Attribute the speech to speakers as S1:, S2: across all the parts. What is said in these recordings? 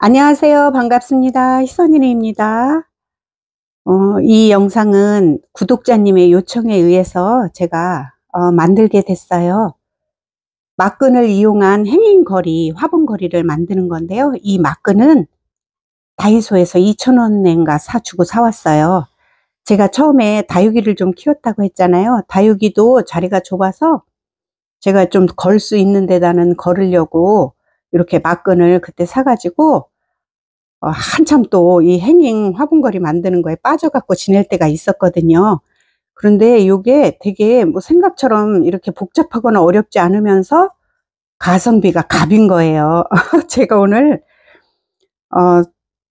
S1: 안녕하세요. 반갑습니다. 희선이네입니다. 어, 이 영상은 구독자님의 요청에 의해서 제가 어, 만들게 됐어요. 막근을 이용한 행인거리, 화분거리를 만드는 건데요. 이 막근은 다이소에서 2천원인가 사주고 사왔어요. 제가 처음에 다육이를 좀 키웠다고 했잖아요. 다육이도 자리가 좁아서 제가 좀 걸 수 있는 데다는 걸으려고 이렇게 막근을 그때 사가지고 어, 한참 또 이 행잉 화분거리 만드는 거에 빠져갖고 지낼 때가 있었거든요. 그런데 이게 되게 뭐 생각처럼 이렇게 복잡하거나 어렵지 않으면서 가성비가 갑인 거예요. 제가 오늘 어,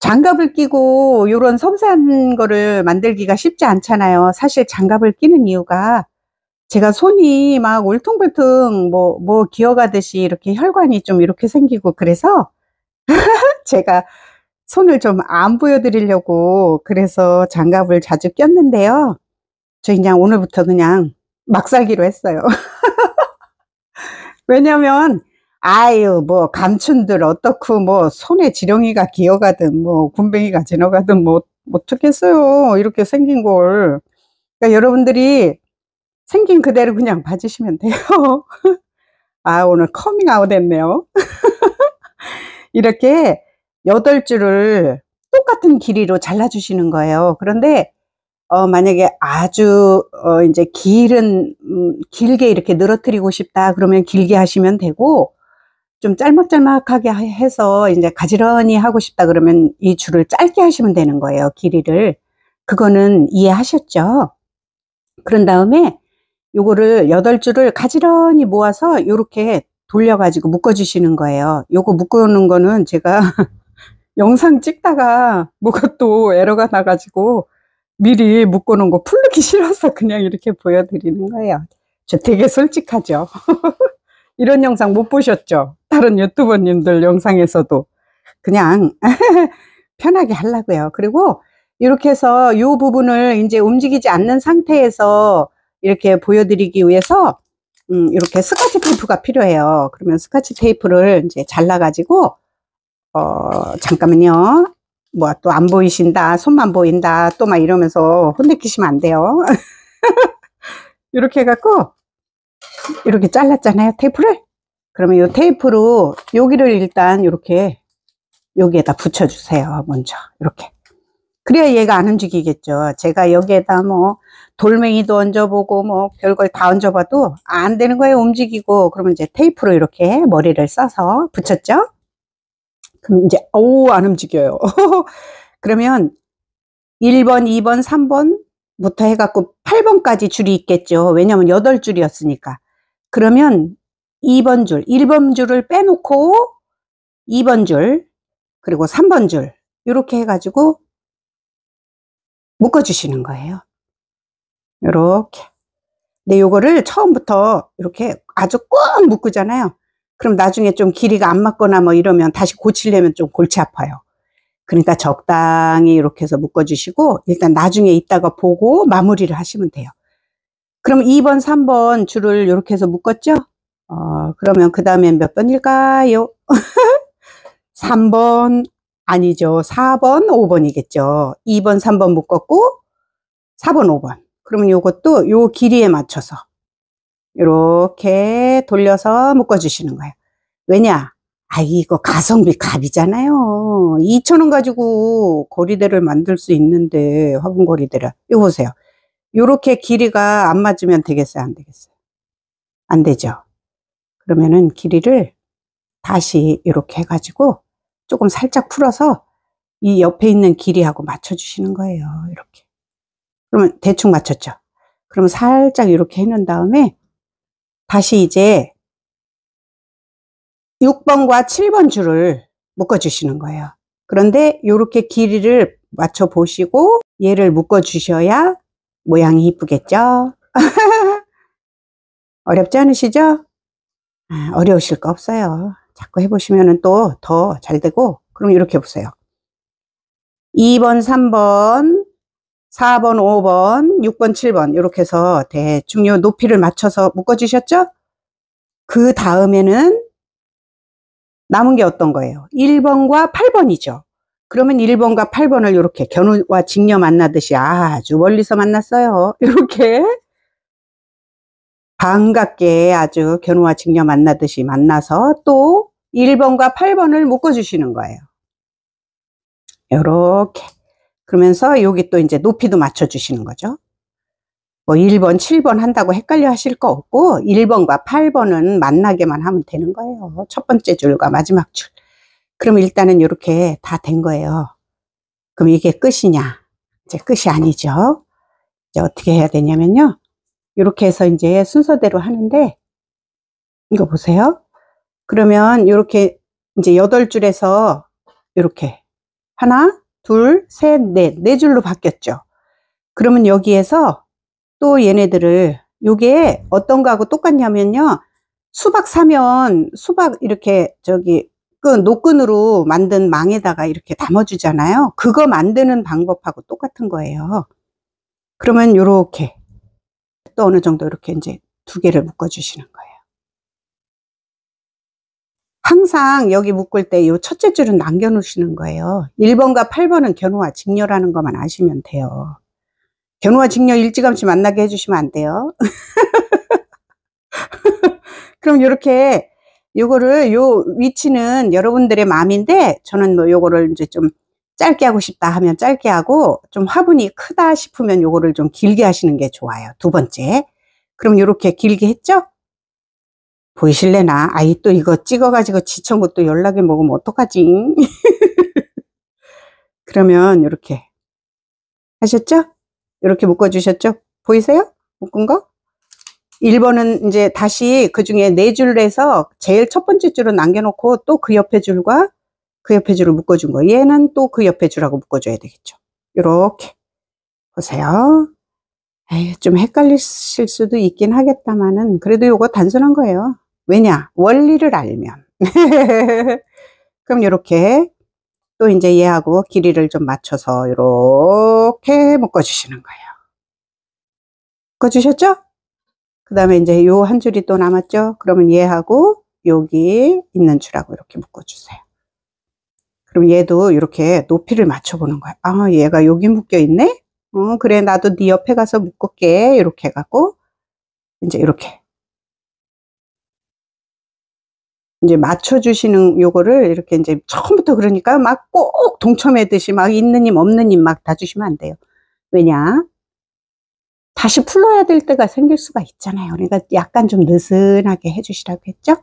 S1: 장갑을 끼고 이런 섬세한 거를 만들기가 쉽지 않잖아요. 사실 장갑을 끼는 이유가 제가 손이 막 울퉁불퉁 뭐, 뭐 기어가듯이 이렇게 혈관이 좀 이렇게 생기고 그래서 제가 손을 좀 안 보여드리려고 그래서 장갑을 자주 꼈는데요. 저 그냥 오늘부터 그냥 막 살기로 했어요. 왜냐면 아유 뭐 감춘들 어떻고 뭐 손에 지렁이가 기어가든 뭐 군뱅이가 지나가든 뭐, 뭐 어떻겠어요 이렇게 생긴 걸 그러니까 여러분들이 생긴 그대로 그냥 봐주시면 돼요. 아, 오늘 커밍아웃 했네요. 이렇게 8줄을 똑같은 길이로 잘라주시는 거예요. 그런데, 어, 만약에 아주, 어, 이제 길은, 음, 길게 이렇게 늘어뜨리고 싶다. 그러면 길게 하시면 되고, 좀 짤막짤막하게 해서 이제 가지런히 하고 싶다 그러면 이 줄을 짧게 하시면 되는 거예요. 길이를. 그거는 이해하셨죠? 그런 다음에 요거를 여덟 줄을 가지런히 모아서 이렇게 돌려가지고 묶어주시는 거예요. 요거 묶어놓는 거는 제가 영상 찍다가 뭐가 또 에러가 나가지고 미리 묶어놓은 거풀르기 싫어서 그냥 이렇게 보여드리는 거예요. 저 되게 솔직하죠. 이런 영상 못 보셨죠? 다른 유튜버님들 영상에서도 그냥 편하게 하려고요. 그리고 이렇게 해서 요 부분을 이제 움직이지 않는 상태에서 이렇게 보여드리기 위해서 음, 이렇게 스카치 테이프가 필요해요. 그러면 스카치 테이프를 이제 잘라가지고 어, 잠깐만요. 뭐 또 안 보이신다, 손만 보인다, 또 막 이러면서 혼내키시면 안 돼요. 이렇게 해갖고 이렇게 잘랐잖아요 테이프를 그러면 이 테이프로 여기를 일단 이렇게 여기에다 붙여주세요 먼저 이렇게 그래야 얘가 안 움직이겠죠 제가 여기에다 뭐 돌멩이도 얹어보고 뭐 별걸 다 얹어봐도 안 되는 거예요 움직이고 그러면 이제 테이프로 이렇게 머리를 써서 붙였죠 그럼 이제 오우안 움직여요 그러면 1번 2번 3번부터 해갖고 8번까지 줄이 있겠죠 왜냐면 8줄이었으니까 그러면 2번 줄 1번 줄을 빼놓고 2번 줄 그리고 3번 줄 이렇게 해가지고 묶어주시는 거예요 이렇게 근데 요거를 처음부터 이렇게 아주 꾹 묶으잖아요 그럼 나중에 좀 길이가 안 맞거나 뭐 이러면 다시 고치려면 좀 골치 아파요 그러니까 적당히 이렇게 해서 묶어주시고 일단 나중에 이따가 보고 마무리를 하시면 돼요 그럼 2번 3번 줄을 이렇게 해서 묶었죠 어, 그러면 그다음에몇 번일까요 3번 아니죠 4번 5번이겠죠 2번 3번 묶었고 4번 5번 그러면 요것도 요 길이에 맞춰서 이렇게 돌려서 묶어주시는 거예요. 왜냐? 아 이거 가성비 갑이잖아요. 2천원 가지고 거리대를 만들 수 있는데 화분 거리대를. 이거 보세요. 이렇게 길이가 안 맞으면 되겠어요? 안 되겠어요? 안 되죠? 그러면은 길이를 다시 이렇게 해가지고 조금 살짝 풀어서 이 옆에 있는 길이하고 맞춰주시는 거예요. 이렇게. 그러면 대충 맞췄죠. 그럼 살짝 이렇게 해놓은 다음에 다시 이제 6번과 7번 줄을 묶어주시는 거예요. 그런데 이렇게 길이를 맞춰 보시고 얘를 묶어 주셔야 모양이 이쁘겠죠 어렵지 않으시죠 아, 어려우실 거 없어요 자꾸 해보시면 또 더 잘 되고 그럼 이렇게 보세요 2번 3번 4번, 5번, 6번, 7번 이렇게 해서 대충 요 높이를 맞춰서 묶어주셨죠? 그 다음에는 남은 게 어떤 거예요? 1번과 8번이죠. 그러면 1번과 8번을 이렇게 견우와 직녀 만나듯이 아주 멀리서 만났어요. 이렇게 반갑게 아주 견우와 직녀 만나듯이 만나서 또 1번과 8번을 묶어주시는 거예요. 이렇게 그러면서 여기 또 이제 높이도 맞춰주시는 거죠. 뭐 1번, 7번 한다고 헷갈려 하실 거 없고 1번과 8번은 만나게만 하면 되는 거예요. 첫 번째 줄과 마지막 줄. 그럼 일단은 이렇게 다 된 거예요. 그럼 이게 끝이냐? 이제 끝이 아니죠. 이제 어떻게 해야 되냐면요. 이렇게 해서 이제 순서대로 하는데 이거 보세요. 그러면 이렇게 이제 8줄에서 이렇게 하나, 둘, 셋, 넷, 네 줄로 바뀌었죠. 그러면 여기에서 또 얘네들을 요게 어떤 거하고 똑같냐면요. 수박 사면 수박 이렇게 저기 끈, 노끈으로 만든 망에다가 이렇게 담아주잖아요. 그거 만드는 방법하고 똑같은 거예요. 그러면 요렇게 또 어느 정도 이렇게 이제 두 개를 묶어주시는 거예요. 항상 여기 묶을 때 이 첫째 줄은 남겨놓으시는 거예요. 1번과 8번은 견우와 직녀라는 것만 아시면 돼요. 견우와 직녀 일찌감치 만나게 해주시면 안 돼요. 그럼 이렇게 요거를 요 위치는 여러분들의 마음인데 저는 뭐 요거를 이제 좀 짧게 하고 싶다 하면 짧게 하고 좀 화분이 크다 싶으면 요거를 좀 길게 하시는 게 좋아요. 두 번째. 그럼 이렇게 길게 했죠? 보이실래나? 아이 또 이거 찍어가지고 지쳐온 것도 연락이 먹으면 어떡하지? 그러면 이렇게 하셨죠? 이렇게 묶어주셨죠? 보이세요? 묶은 거? 1번은 이제 다시 그 중에 네 줄에서 제일 첫 번째 줄은 남겨놓고 또 그 옆에 줄과 그 옆에 줄을 묶어준 거. 얘는 또 그 옆에 줄하고 묶어줘야 되겠죠. 이렇게 보세요. 에이, 좀 헷갈리실 수도 있긴 하겠다만은 그래도 이거 단순한 거예요. 왜냐? 원리를 알면. 그럼 이렇게 또 이제 얘하고 길이를 좀 맞춰서 이렇게 묶어주시는 거예요. 묶어주셨죠? 그 다음에 이제 요 한 줄이 또 남았죠? 그러면 얘하고 여기 있는 줄하고 이렇게 묶어주세요. 그럼 얘도 이렇게 높이를 맞춰보는 거예요. 아, 얘가 여기 묶여있네? 어, 그래, 나도 네 옆에 가서 묶을게. 이렇게 해갖고, 이제 이렇게 이제 맞춰주시는 요거를 이렇게 이제 처음부터 그러니까 막 꼭동참했듯이막 있는 힘 없는 힘 막 다 주시면 안 돼요. 왜냐? 다시 풀러야 될 때가 생길 수가 있잖아요. 그러니까 약간 좀 느슨하게 해주시라고 했죠?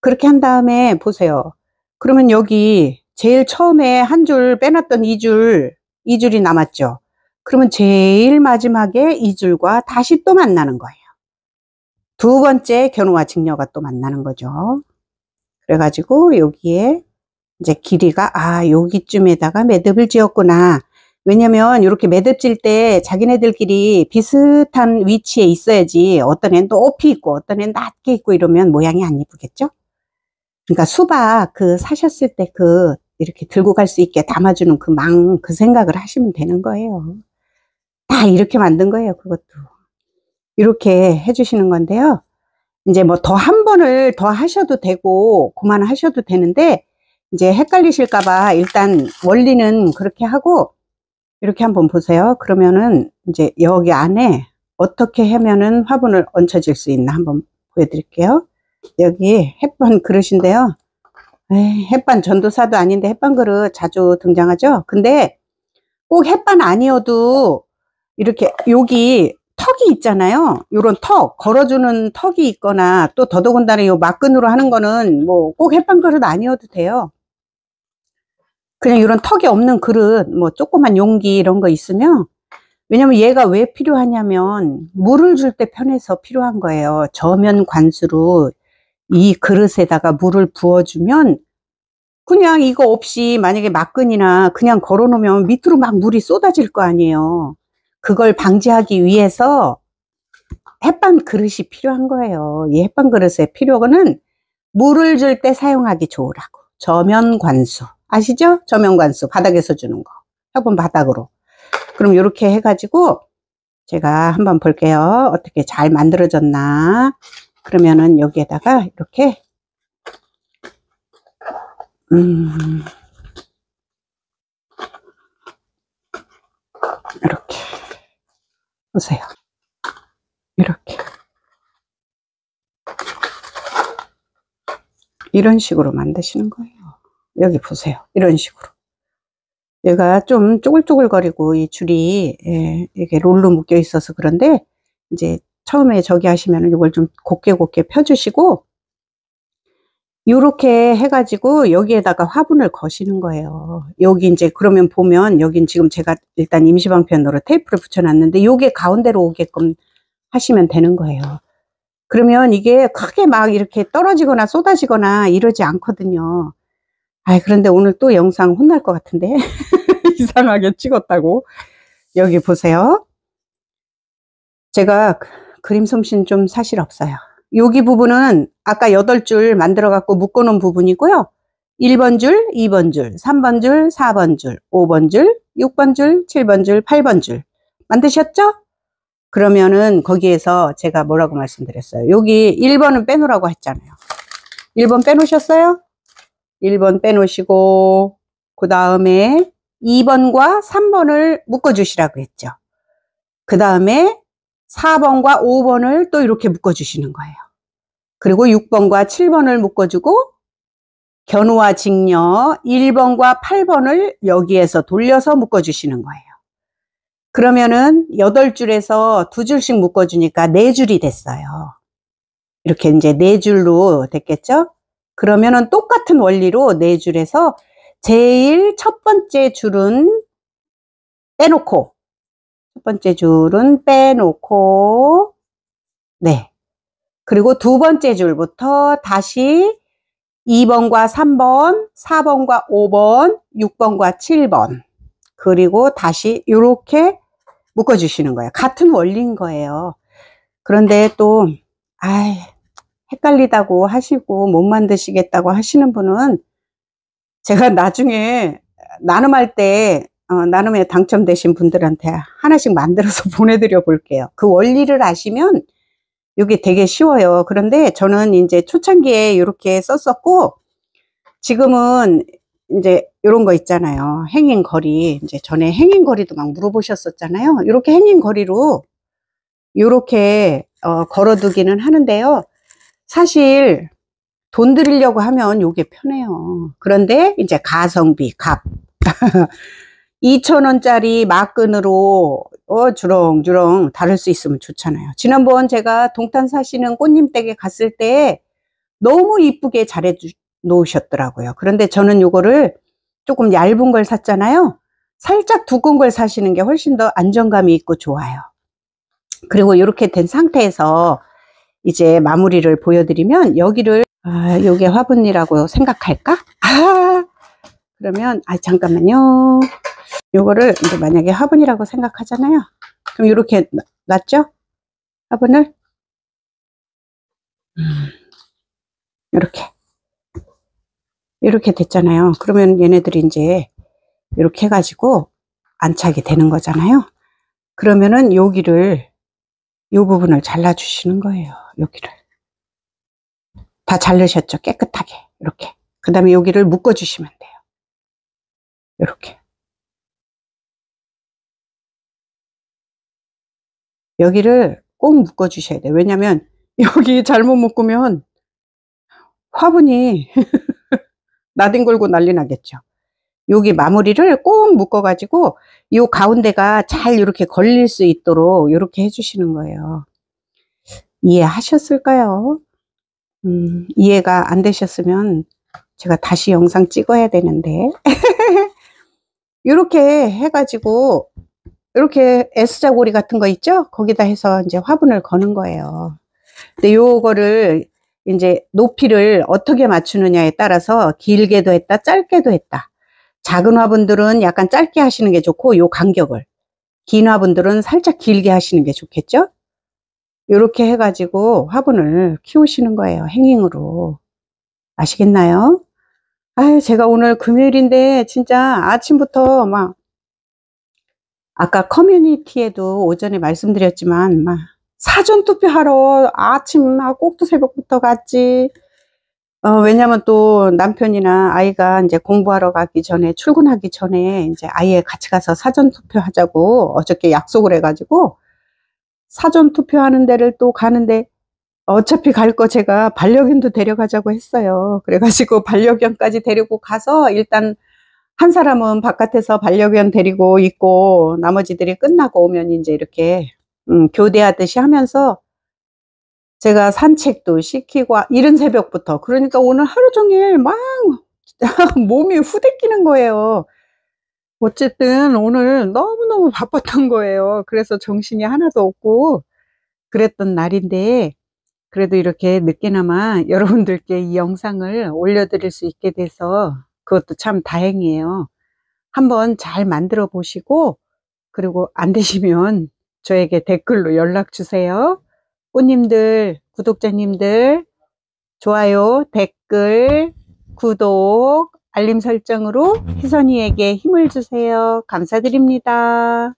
S1: 그렇게 한 다음에 보세요. 그러면 여기 제일 처음에 한 줄 빼놨던 이 줄, 이 줄이 남았죠? 그러면 제일 마지막에 이 줄과 다시 또 만나는 거예요. 두 번째 견우와 직녀가 또 만나는 거죠. 그래가지고 여기에 이제 길이가 아 여기쯤에다가 매듭을 지었구나 왜냐면 이렇게 매듭 질때 자기네들끼리 비슷한 위치에 있어야지 어떤 애는 높이 있고 어떤 애는 낮게 있고 이러면 모양이 안 예쁘겠죠 그러니까 수박 그 사셨을 때 그 이렇게 들고 갈 수 있게 담아주는 그 망그 그 생각을 하시면 되는 거예요 다 이렇게 만든 거예요 그것도 이렇게 해주시는 건데요 이제 뭐 더 한 번을 더 하셔도 되고 그만하셔도 되는데 이제 헷갈리실까 봐 일단 원리는 그렇게 하고 이렇게 한번 보세요. 그러면은 이제 여기 안에 어떻게 하면은 화분을 얹혀질 수 있나 한번 보여드릴게요. 여기 햇반 그릇인데요. 에이, 햇반 전도사도 아닌데 햇반 그릇 자주 등장하죠. 근데 꼭 햇반 아니어도 이렇게 여기 턱이 있잖아요. 요런 턱, 걸어주는 턱이 있거나 또 더더군다나 요막근으로 하는 거는 뭐꼭 햇반 그릇 아니어도 돼요. 그냥 이런 턱이 없는 그릇, 뭐 조그만 용기 이런 거 있으면 왜냐면 얘가 왜 필요하냐면 물을 줄 때 편해서 필요한 거예요. 저면 관수로 이 그릇에다가 물을 부어주면 그냥 이거 없이 만약에 막근이나 그냥 걸어놓으면 밑으로 막 물이 쏟아질 거 아니에요. 그걸 방지하기 위해서 햇반 그릇이 필요한 거예요. 이 햇반 그릇의 필요는 물을 줄 때 사용하기 좋으라고. 저면 관수. 아시죠? 저면 관수. 바닥에서 주는 거. 햇반 바닥으로. 그럼 이렇게 해가지고 제가 한번 볼게요. 어떻게 잘 만들어졌나. 그러면은 여기에다가 이렇게 음 이렇게 보세요. 이렇게. 이런 식으로 만드시는 거예요. 여기 보세요. 이런 식으로. 얘가 좀 쪼글쪼글거리고 이 줄이 예, 이게 롤로 묶여 있어서 그런데 이제 처음에 저기 하시면 이걸 좀 곱게 곱게 펴주시고 이렇게 해가지고 여기에다가 화분을 거시는 거예요. 여기 이제 그러면 보면 여긴 지금 제가 일단 임시방편으로 테이프를 붙여놨는데 요게 가운데로 오게끔 하시면 되는 거예요. 그러면 이게 크게 막 이렇게 떨어지거나 쏟아지거나 이러지 않거든요. 아 그런데 오늘 또 영상 혼날 것 같은데 이상하게 찍었다고 여기 보세요. 제가 그, 그림 솜씨는 좀 사실 없어요. 여기 부분은 아까 8줄 만들어 갖고 묶어 놓은 부분이고요. 1번 줄, 2번 줄, 3번 줄, 4번 줄, 5번 줄, 6번 줄, 7번 줄, 8번 줄 만드셨죠? 그러면은 거기에서 제가 뭐라고 말씀드렸어요. 여기 1번은 빼놓으라고 했잖아요. 1번 빼놓으셨어요? 1번 빼놓으시고 그 다음에 2번과 3번을 묶어주시라고 했죠. 그 다음에 4번과 5번을 또 이렇게 묶어주시는 거예요. 그리고 6번과 7번을 묶어주고 견우와 직녀 1번과 8번을 여기에서 돌려서 묶어주시는 거예요. 그러면은 8줄에서 2줄씩 묶어주니까 4줄이 됐어요. 이렇게 이제 4줄로 됐겠죠? 그러면은 똑같은 원리로 4줄에서 제일 첫 번째 줄은 빼놓고 첫 번째 줄은 빼놓고 네 그리고 두 번째 줄부터 다시 2번과 3번, 4번과 5번, 6번과 7번 그리고 다시 이렇게 묶어주시는 거예요. 같은 원리인 거예요. 그런데 또 아이, 헷갈리다고 하시고 못 만드시겠다고 하시는 분은 제가 나중에 나눔할 때 어, 나눔에 당첨되신 분들한테 하나씩 만들어서 보내드려 볼게요. 그 원리를 아시면 이게 되게 쉬워요. 그런데 저는 이제 초창기에 이렇게 썼었고 지금은 이제 이런 거 있잖아요. 행인 거리. 이제 전에 행인 거리도 막 물어보셨었잖아요. 이렇게 행인 거리로 이렇게 어, 걸어두기는 하는데요. 사실 돈 들이려고 하면 이게 편해요. 그런데 이제 가성비 값. 2,000원짜리 막근으로 어, 주렁주렁 다를 수 있으면 좋잖아요. 지난번 제가 동탄 사시는 꽃님 댁에 갔을 때 너무 이쁘게 잘해 놓으셨더라고요. 그런데 저는 요거를 조금 얇은 걸 샀잖아요. 살짝 두꺼운 걸 사시는 게 훨씬 더 안정감이 있고 좋아요. 그리고 이렇게 된 상태에서 이제 마무리를 보여드리면 여기를 아, 요게 화분이라고 생각할까? 아, 그러면 아 잠깐만요. 요거를 이제 만약에 화분이라고 생각하잖아요. 그럼 이렇게 놨죠? 화분을 이렇게 이렇게 됐잖아요. 그러면 얘네들이 이제 이렇게 해가지고 안착이 되는 거잖아요. 그러면은 여기를 이 부분을 잘라주시는 거예요. 여기를 다 자르셨죠? 깨끗하게 이렇게 그 다음에 여기를 묶어주시면 돼요. 이렇게 여기를 꼭 묶어 주셔야 돼요 왜냐면 여기 잘못 묶으면 화분이 나뒹굴고 난리 나겠죠 여기 마무리를 꼭 묶어 가지고 이 가운데가 잘 이렇게 걸릴 수 있도록 이렇게 해주시는 거예요 이해하셨을까요? 음, 이해가 안 되셨으면 제가 다시 영상 찍어야 되는데 이렇게 해가지고 이렇게 S자고리 같은 거 있죠? 거기다 해서 이제 화분을 거는 거예요. 근데 요거를 이제 높이를 어떻게 맞추느냐에 따라서 길게도 했다, 짧게도 했다. 작은 화분들은 약간 짧게 하시는 게 좋고 요 간격을 긴 화분들은 살짝 길게 하시는 게 좋겠죠? 이렇게 해가지고 화분을 키우시는 거예요. 행잉으로. 아시겠나요? 아, 제가 오늘 금요일인데 진짜 아침부터 막 아까 커뮤니티에도 오전에 말씀드렸지만 사전 투표하러 아침 막 아, 꼭두 새벽부터 갔지. 어, 왜냐면 또 남편이나 아이가 이제 공부하러 가기 전에 출근하기 전에 이제 아예 같이 가서 사전 투표하자고 어저께 약속을 해가지고 사전 투표하는 데를 또 가는데 어차피 갈 거 제가 반려견도 데려가자고 했어요. 그래가지고 반려견까지 데리고 가서 일단 한 사람은 바깥에서 반려견 데리고 있고 나머지들이 끝나고 오면 이제 이렇게 음, 교대하듯이 하면서 제가 산책도 시키고 아, 이른 새벽부터 그러니까 오늘 하루 종일 막 몸이 후대끼는 거예요. 어쨌든 오늘 너무너무 바빴던 거예요. 그래서 정신이 하나도 없고 그랬던 날인데 그래도 이렇게 늦게나마 여러분들께 이 영상을 올려드릴 수 있게 돼서 그것도 참 다행이에요. 한번 잘 만들어 보시고 그리고 안 되시면 저에게 댓글로 연락 주세요. 꽃님들, 구독자님들 좋아요, 댓글, 구독, 알림 설정으로 희선이에게 힘을 주세요. 감사드립니다.